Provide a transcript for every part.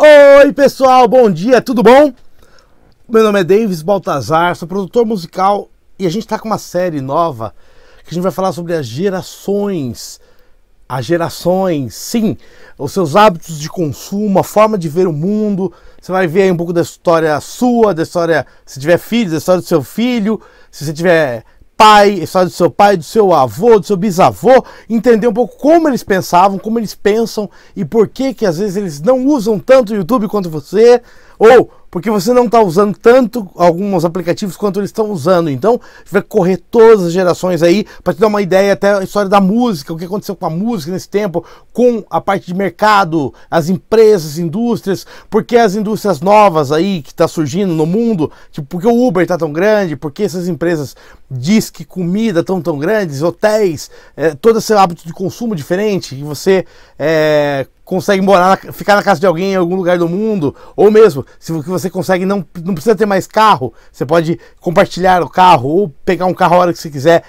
Oi, pessoal, bom dia, tudo bom? Meu nome é Davis Baltazar, sou produtor musical e a gente está com uma série nova que a gente vai falar sobre as gerações. As gerações, sim, os seus hábitos de consumo, a forma de ver o mundo. Você vai ver aí um pouco da história sua, da história, se tiver filhos, da história do seu filho, se você tiver pai, a história do seu pai, do seu avô, do seu bisavô, entender um pouco como eles pensavam, como eles pensam e por que que às vezes eles não usam tanto o YouTube quanto você, ou porque você não está usando tanto alguns aplicativos quanto eles estão usando. Então, vai correr todas as gerações aí para te dar uma ideia até a história da música, o que aconteceu com a música nesse tempo, com a parte de mercado, as empresas, indústrias, porque as indústrias novas aí que está surgindo no mundo, tipo, porque o Uber está tão grande, porque essas empresas diz que comida tão tão grandes, hotéis, é, todo esse hábito de consumo diferente, que você é, consegue morar, ficar na casa de alguém em algum lugar do mundo, ou mesmo se você consegue não, não precisa ter mais carro, você pode compartilhar o carro ou pegar um carro a hora que você quiser.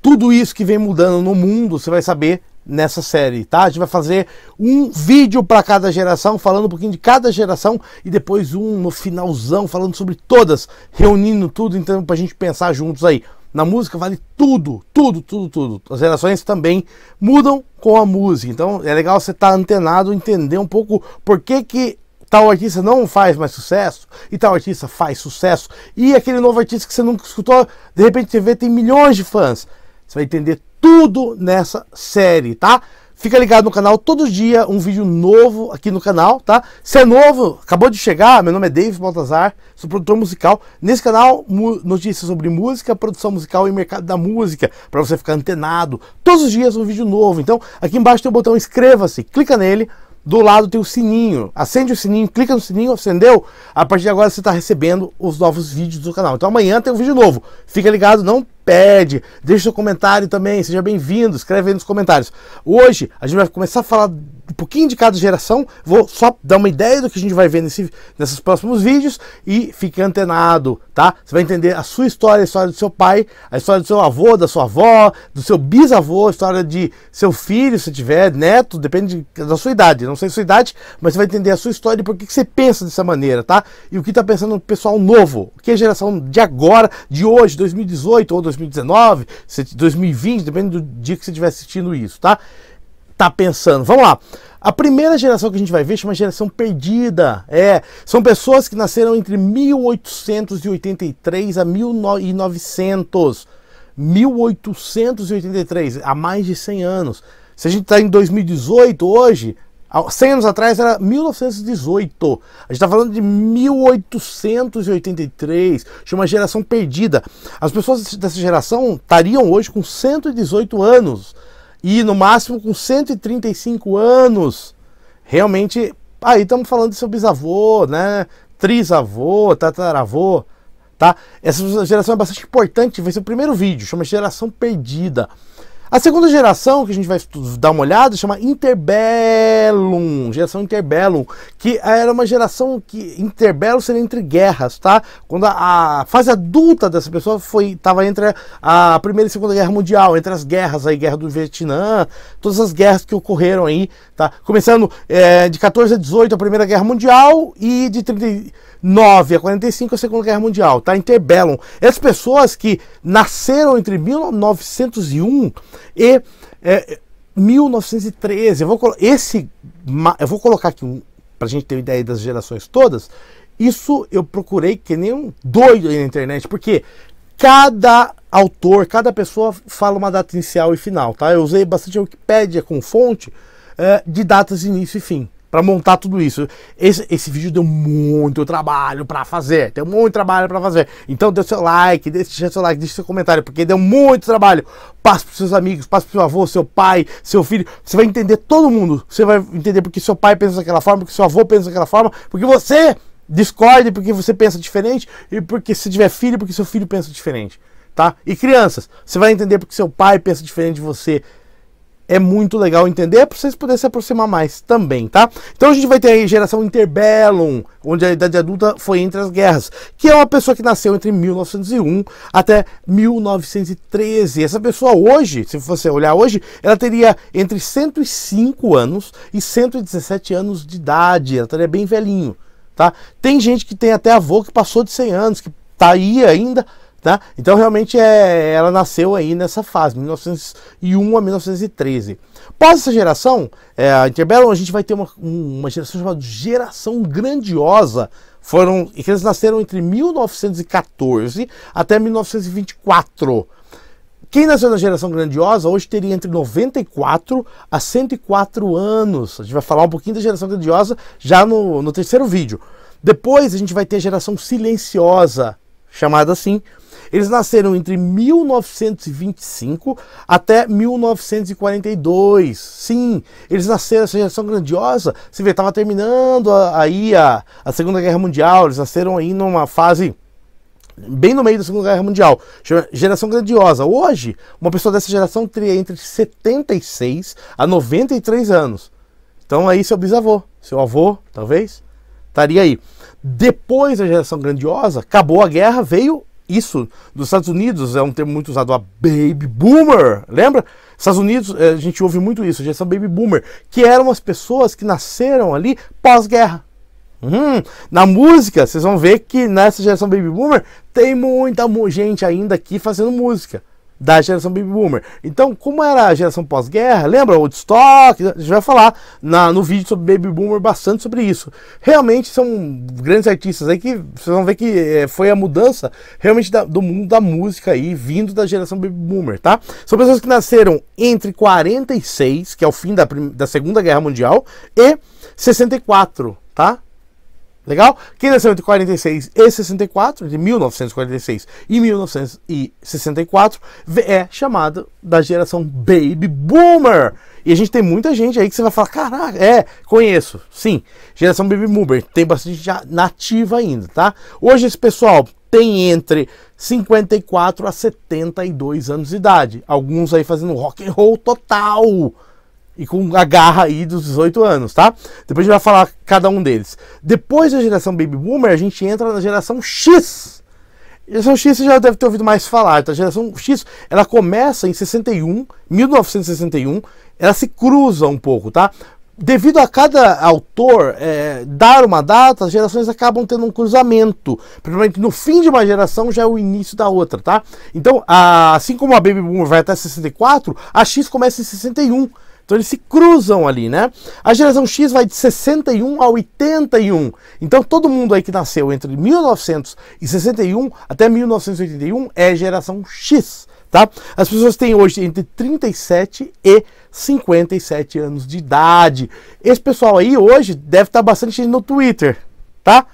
Tudo isso que vem mudando no mundo, você vai saber nessa série, tá? A gente vai fazer um vídeo para cada geração, falando um pouquinho de cada geração e depois um no finalzão falando sobre todas, reunindo tudo, então para a gente pensar juntos aí. Na música vale tudo, tudo, tudo, tudo. As relações também mudam com a música. Então é legal você estar tá antenado, entender um pouco por que, que tal artista não faz mais sucesso e tal artista faz sucesso. E aquele novo artista que você nunca escutou, de repente você vê tem milhões de fãs. Você vai entender tudo nessa série, tá? Fica ligado no canal, todo dia um vídeo novo aqui no canal, tá? Se é novo, acabou de chegar, meu nome é David Baltazar, sou produtor musical. Nesse canal, notícias sobre música, produção musical e mercado da música, para você ficar antenado. Todos os dias um vídeo novo. Então, aqui embaixo tem o botão inscreva-se, clica nele do lado tem o sininho. Acende o sininho, clica no sininho, acendeu? A partir de agora você está recebendo os novos vídeos do canal. Então amanhã tem um vídeo novo. Fica ligado, não pede, deixe seu comentário também, seja bem-vindo, escreve aí nos comentários. Hoje a gente vai começar a falar um pouquinho de cada geração, vou só dar uma ideia do que a gente vai ver nesse, nesses próximos vídeos e fique antenado, tá? Você vai entender a sua história, a história do seu pai, a história do seu avô, da sua avó, do seu bisavô, a história de seu filho, se tiver, neto, depende da sua idade, não sei a sua idade, mas você vai entender a sua história e por que, que você pensa dessa maneira, tá? E o que está pensando o pessoal novo, o que é a geração de agora, de hoje, 2018 ou 2019, 2019, 2020, depende do dia que você estiver assistindo isso, tá? Tá pensando. Vamos lá. A primeira geração que a gente vai ver chama geração perdida. É, são pessoas que nasceram entre 1883 a 1900. 1883, há mais de 100 anos. Se a gente está em 2018 hoje, 100 anos atrás era 1918. A gente está falando de 1883. chama uma geração perdida. As pessoas dessa geração estariam hoje com 118 anos. E no máximo com 135 anos. Realmente, aí estamos falando de seu bisavô, né? Trisavô, tataravô. Tá? Essa geração é bastante importante. Vai ser o primeiro vídeo. Chama Geração Perdida. A segunda geração que a gente vai dar uma olhada chama Interbellum, geração Interbellum, que era uma geração que Interbellum seria entre guerras, tá? Quando a, a fase adulta dessa pessoa foi estava entre a, primeira e segunda guerra mundial, entre as guerras aí, guerra do Vietnã, todas as guerras que ocorreram aí, tá? Começando é, de 14 a 18 a primeira guerra mundial e de 39 a 45 a segunda guerra mundial, tá? Interbellum. Essas pessoas que nasceram entre 1901 e é, 1913, eu vou, esse, eu vou colocar aqui um, para a gente ter uma ideia das gerações todas. Isso eu procurei que nem um doido aí na internet, porque cada autor, cada pessoa fala uma data inicial e final, tá? Eu usei bastante a Wikipédia com fonte é, de datas início e fim para montar tudo isso. Esse, esse vídeo deu muito trabalho para fazer, deu muito trabalho para fazer. Então dê seu like, deixa seu like, deixa seu comentário, porque deu muito trabalho. Passa para seus amigos, passa para seu avô, seu pai, seu filho. Você vai entender todo mundo. Você vai entender porque seu pai pensa daquela forma, porque seu avô pensa daquela forma, porque você discorde, porque você pensa diferente e porque se tiver filho, porque seu filho pensa diferente, tá? E crianças, você vai entender porque seu pai pensa diferente de você é muito legal entender, é para vocês poderem se aproximar mais também, tá? Então a gente vai ter aí geração Interbellum, onde a idade adulta foi entre as guerras, que é uma pessoa que nasceu entre 1901 até 1913. Essa pessoa hoje, se você olhar hoje, ela teria entre 105 anos e 117 anos de idade, ela estaria bem velhinho, tá? Tem gente que tem até avô que passou de 100 anos, que tá aí ainda Tá? Então realmente é, ela nasceu aí nessa fase, 1901 a 1913. após essa geração, é, a Interbellum, a gente vai ter uma, uma geração chamada Geração Grandiosa. Foram, e que eles nasceram entre 1914 até 1924. Quem nasceu na geração grandiosa hoje teria entre 94 a 104 anos. A gente vai falar um pouquinho da geração grandiosa já no, no terceiro vídeo. Depois a gente vai ter a geração silenciosa, chamada assim, eles nasceram entre 1925 até 1942. Sim, eles nasceram essa geração grandiosa. Você vê, estava terminando aí a, a Segunda Guerra Mundial. Eles nasceram aí numa fase bem no meio da Segunda Guerra Mundial. Geração grandiosa. Hoje, uma pessoa dessa geração teria entre 76 a 93 anos. Então aí seu bisavô, seu avô, talvez, estaria aí. Depois da geração grandiosa, acabou a guerra, veio isso dos Estados Unidos é um termo muito usado, a baby boomer, lembra? Estados Unidos, eh, a gente ouve muito isso, geração baby boomer, que eram as pessoas que nasceram ali pós-guerra. Uhum. Na música, vocês vão ver que nessa geração baby boomer tem muita gente ainda aqui fazendo música da geração baby boomer. Então, como era a geração pós-guerra, lembra Woodstock? A gente vai falar na, no vídeo sobre baby boomer bastante sobre isso. Realmente são grandes artistas aí que vocês vão ver que é, foi a mudança realmente da, do mundo da música aí, vindo da geração baby boomer, tá? São pessoas que nasceram entre 46, que é o fim da, da Segunda Guerra Mundial, e 64, tá? Legal? Quem nasceu entre 46 e 64, de 1946 e 1964, é chamada da geração Baby Boomer. E a gente tem muita gente aí que você vai falar, caraca, é, conheço, sim. Geração Baby Boomer, tem bastante nativa ainda, tá? Hoje esse pessoal tem entre 54 a 72 anos de idade. Alguns aí fazendo rock and roll total e com a garra aí dos 18 anos, tá? Depois a gente vai falar cada um deles. Depois da geração Baby Boomer, a gente entra na geração X. A geração X você já deve ter ouvido mais falar. Tá? A geração X, ela começa em 61, 1961, ela se cruza um pouco, tá? devido a cada autor é, dar uma data, as gerações acabam tendo um cruzamento. Principalmente no fim de uma geração já é o início da outra, tá? Então, a, assim como a Baby Boomer vai até 64, a X começa em 61. Então eles se cruzam ali, né? A geração X vai de 61 a 81. Então todo mundo aí que nasceu entre 1961 até 1981 é geração X, tá? As pessoas têm hoje entre 37 e 57 anos de idade. Esse pessoal aí hoje deve estar bastante no Twitter, tá?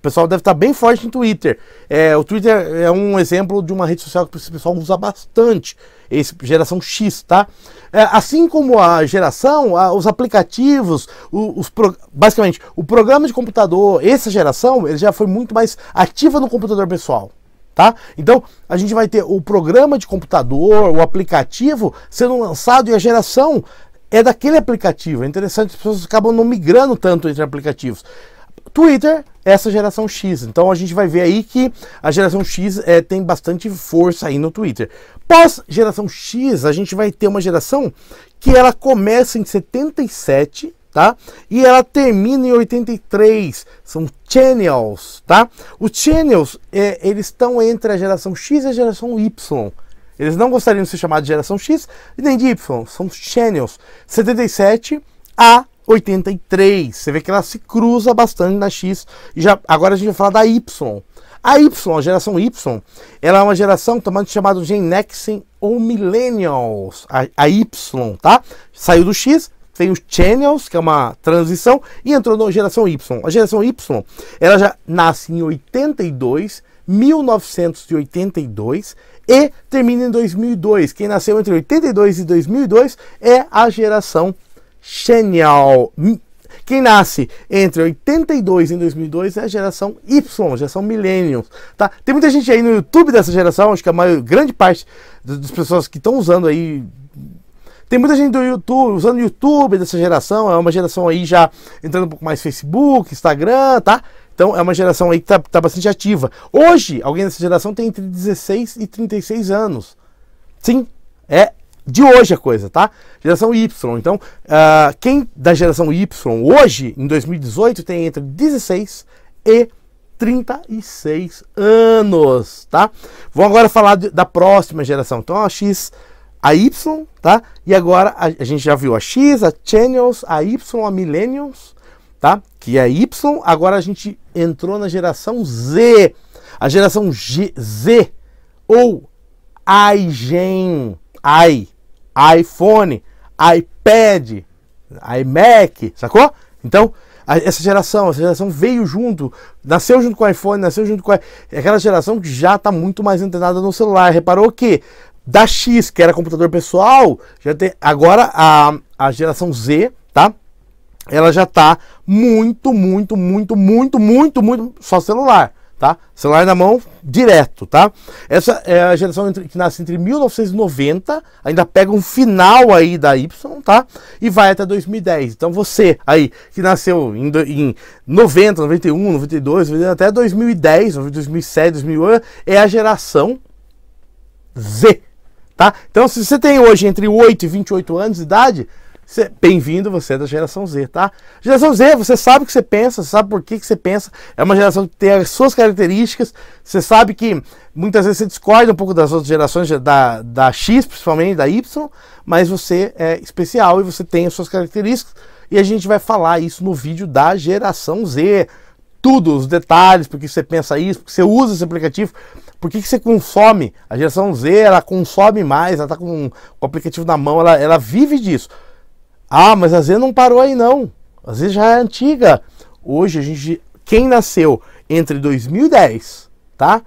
O pessoal deve estar bem forte no Twitter. É, o Twitter é um exemplo de uma rede social que o pessoal usa bastante, esse, geração X, tá? É, assim como a geração, a, os aplicativos, os, os basicamente, o programa de computador, essa geração, ele já foi muito mais ativa no computador pessoal. Tá? Então a gente vai ter o programa de computador, o aplicativo sendo lançado e a geração é daquele aplicativo. É interessante, as pessoas acabam não migrando tanto entre aplicativos. Twitter, essa geração X. Então a gente vai ver aí que a geração X é, tem bastante força aí no Twitter. Pós geração X, a gente vai ter uma geração que ela começa em 77, tá? E ela termina em 83. São channels, tá? Os channels, é, eles estão entre a geração X e a geração Y. Eles não gostariam de ser chamados de geração X nem de Y. São channels. 77 a 83. Você vê que ela se cruza bastante na X. E já, agora a gente vai falar da Y. A Y, a geração Y, ela é uma geração chamada chamado Gen Nexen ou Millennials. A, a Y, tá? Saiu do X, tem os Channels, que é uma transição, e entrou na geração Y. A geração Y, ela já nasce em 82, 1982 e termina em 2002. Quem nasceu entre 82 e 2002 é a geração Y. Genial. Quem nasce entre 82 e 2002 é a geração Y, geração Millennium. Tá? Tem muita gente aí no YouTube dessa geração, acho que a maior, grande parte das pessoas que estão usando aí. Tem muita gente do YouTube, usando o YouTube dessa geração, é uma geração aí já entrando um pouco mais Facebook, Instagram, tá? Então é uma geração aí que tá, tá bastante ativa. Hoje, alguém dessa geração tem entre 16 e 36 anos. Sim, é de hoje a coisa, tá? Geração Y. Então, uh, quem da geração Y hoje, em 2018, tem entre 16 e 36 anos, tá? Vou agora falar de, da próxima geração. Então, a X, a Y, tá? E agora a, a gente já viu a X, a Channels, a Y, a Millennials, tá? Que é Y. Agora a gente entrou na geração Z. A geração G, Z ou iGen i, iPhone, iPad, iMac, sacou? Então, essa geração, essa geração veio junto, nasceu junto com o iPhone, nasceu junto com a... aquela geração que já está muito mais antenada no celular. Reparou que da X, que era computador pessoal, já tem agora a, a geração Z, tá? Ela já está muito, muito, muito, muito, muito, muito só celular tá? Celular na mão direto, tá? Essa é a geração entre, que nasce entre 1990, ainda pega um final aí da Y, tá? E vai até 2010. Então você aí que nasceu em, em 90, 91, 92, até 2010, 2007, 2008, é a geração Z, tá? Então se você tem hoje entre 8 e 28 anos de idade, Bem-vindo, você é da geração Z, tá? Geração Z, você sabe o que você pensa, você sabe por que, que você pensa. É uma geração que tem as suas características. Você sabe que muitas vezes você discorda um pouco das outras gerações, da, da X principalmente, da Y, mas você é especial e você tem as suas características. E a gente vai falar isso no vídeo da geração Z. Tudo, os detalhes, porque você pensa isso, porque você usa esse aplicativo, por que, que você consome? A geração Z, ela consome mais, ela tá com, com o aplicativo na mão, ela, ela vive disso. Ah, mas às vezes não parou aí não. Às vezes já é antiga. Hoje a gente, quem nasceu entre 2010, tá?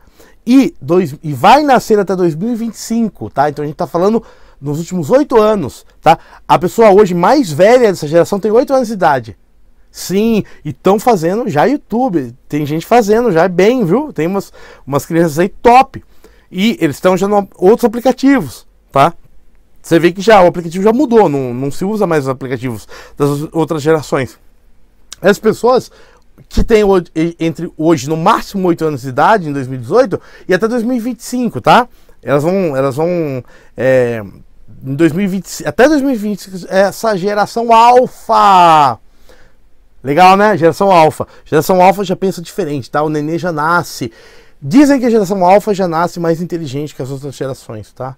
E, dois, e vai nascer até 2025, tá? Então a gente tá falando nos últimos oito anos, tá? A pessoa hoje mais velha dessa geração tem oito anos de idade. Sim, e estão fazendo já YouTube. Tem gente fazendo já bem, viu? Tem umas, umas crianças aí top. E eles estão já em outros aplicativos, tá? Você vê que já o aplicativo já mudou, não, não se usa mais os aplicativos das outras gerações. As pessoas que têm entre hoje no máximo 8 anos de idade, em 2018, e até 2025, tá? Elas vão. Elas vão é, em 2020, até 2025 é essa geração alfa. Legal, né? Geração alfa. Geração alfa já pensa diferente, tá? O neném já nasce. Dizem que a geração alfa já nasce mais inteligente que as outras gerações, tá?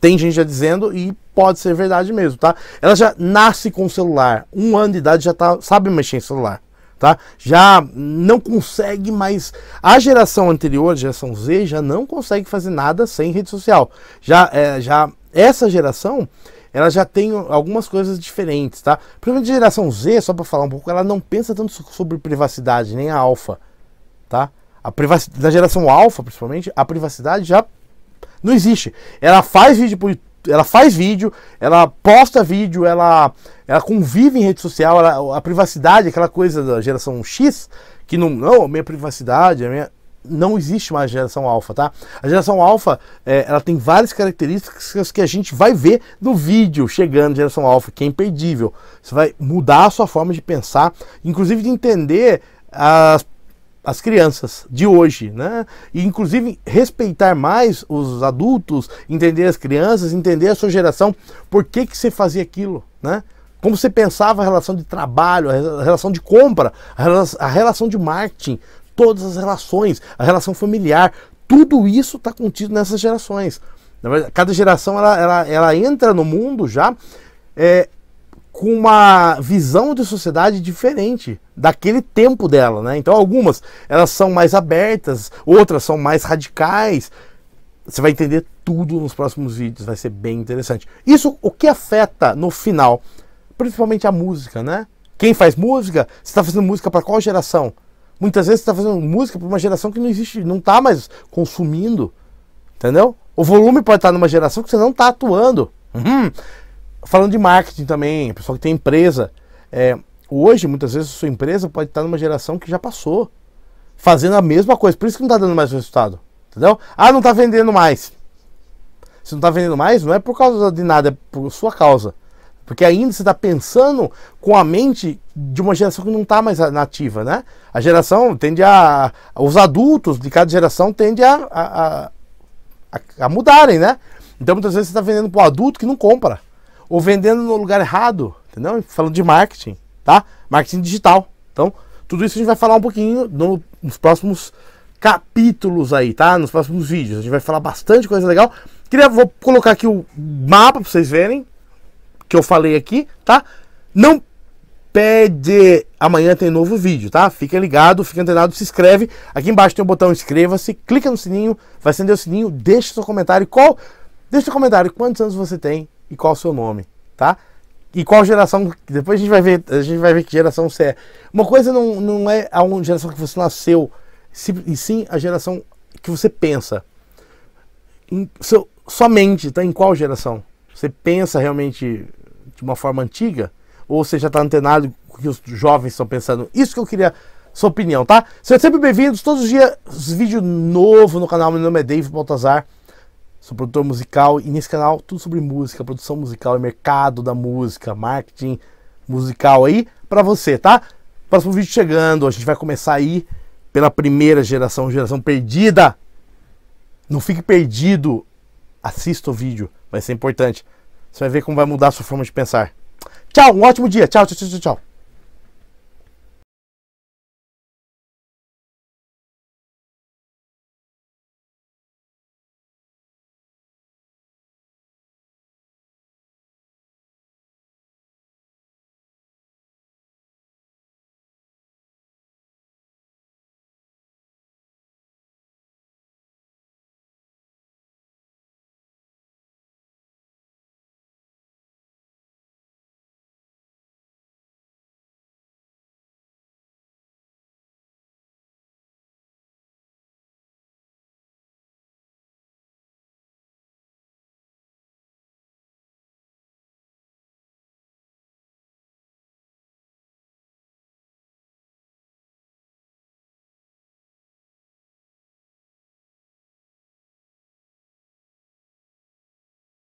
tem gente já dizendo e pode ser verdade mesmo, tá? Ela já nasce com o celular, um ano de idade já tá, sabe mexer em celular, tá? Já não consegue mais. A geração anterior, a geração Z, já não consegue fazer nada sem rede social. Já, é, já essa geração, ela já tem algumas coisas diferentes, tá? Primeiro de geração Z, só para falar um pouco, ela não pensa tanto sobre privacidade nem a alfa, tá? A privacidade da geração alfa, principalmente, a privacidade já não existe. Ela faz vídeo ela faz vídeo, ela posta vídeo, ela, ela convive em rede social, ela, a privacidade, aquela coisa da geração X, que não, não, a minha privacidade, a minha, não existe mais geração alfa, tá? A geração alfa, é, ela tem várias características que a gente vai ver no vídeo chegando, geração alfa, que é imperdível. Você vai mudar a sua forma de pensar, inclusive de entender as as crianças de hoje, né? E inclusive respeitar mais os adultos, entender as crianças, entender a sua geração, por que que você fazia aquilo, né? Como você pensava a relação de trabalho, a relação de compra, a relação de marketing, todas as relações, a relação familiar, tudo isso está contido nessas gerações. Cada geração ela, ela, ela entra no mundo já é, com uma visão de sociedade diferente daquele tempo dela, né? Então algumas elas são mais abertas, outras são mais radicais. Você vai entender tudo nos próximos vídeos, vai ser bem interessante. Isso o que afeta no final, principalmente a música, né? Quem faz música, você está fazendo música para qual geração? Muitas vezes está fazendo música para uma geração que não existe, não está mais consumindo, entendeu? O volume pode estar tá numa geração que você não está atuando. Uhum falando de marketing também, pessoal que tem empresa, é, hoje muitas vezes a sua empresa pode estar numa geração que já passou, fazendo a mesma coisa, por isso que não está dando mais resultado, entendeu? Ah, não está vendendo mais. Se não está vendendo mais, não é por causa de nada, é por sua causa. Porque ainda você está pensando com a mente de uma geração que não está mais nativa, né? A geração tende a. Os adultos de cada geração tende a, a, a, a mudarem, né? Então muitas vezes você está vendendo para o adulto que não compra ou vendendo no lugar errado, entendeu? Falando de marketing, tá? Marketing digital. Então, tudo isso a gente vai falar um pouquinho no, nos próximos capítulos aí, tá? Nos próximos vídeos. A gente vai falar bastante coisa legal. Queria, vou colocar aqui o mapa para vocês verem que eu falei aqui, tá? Não pede. Amanhã tem novo vídeo, tá? Fica ligado, fica antenado, se inscreve. Aqui embaixo tem o um botão inscreva-se, clica no sininho, vai acender o sininho, deixa seu comentário. Qual? Deixa seu comentário, quantos anos você tem? e qual o seu nome, tá? E qual geração. Depois a gente vai ver, a gente vai ver que geração você é. Uma coisa não, não é a geração que você nasceu, e sim a geração que você pensa. Em seu, somente, tá? Em qual geração? Você pensa realmente de uma forma antiga? Ou você já está antenado o que os jovens estão pensando? Isso que eu queria sua opinião, tá? Sejam sempre bem-vindos. Todos os dias, vídeo novo no canal. Meu nome é Dave Baltazar sou produtor musical e nesse canal tudo sobre música, produção musical e mercado da música, marketing musical aí para você, tá? Próximo vídeo chegando, a gente vai começar aí pela primeira geração, geração perdida. Não fique perdido, assista o vídeo, vai ser importante. Você vai ver como vai mudar a sua forma de pensar. Tchau, um ótimo dia. Tchau, tchau, tchau, tchau.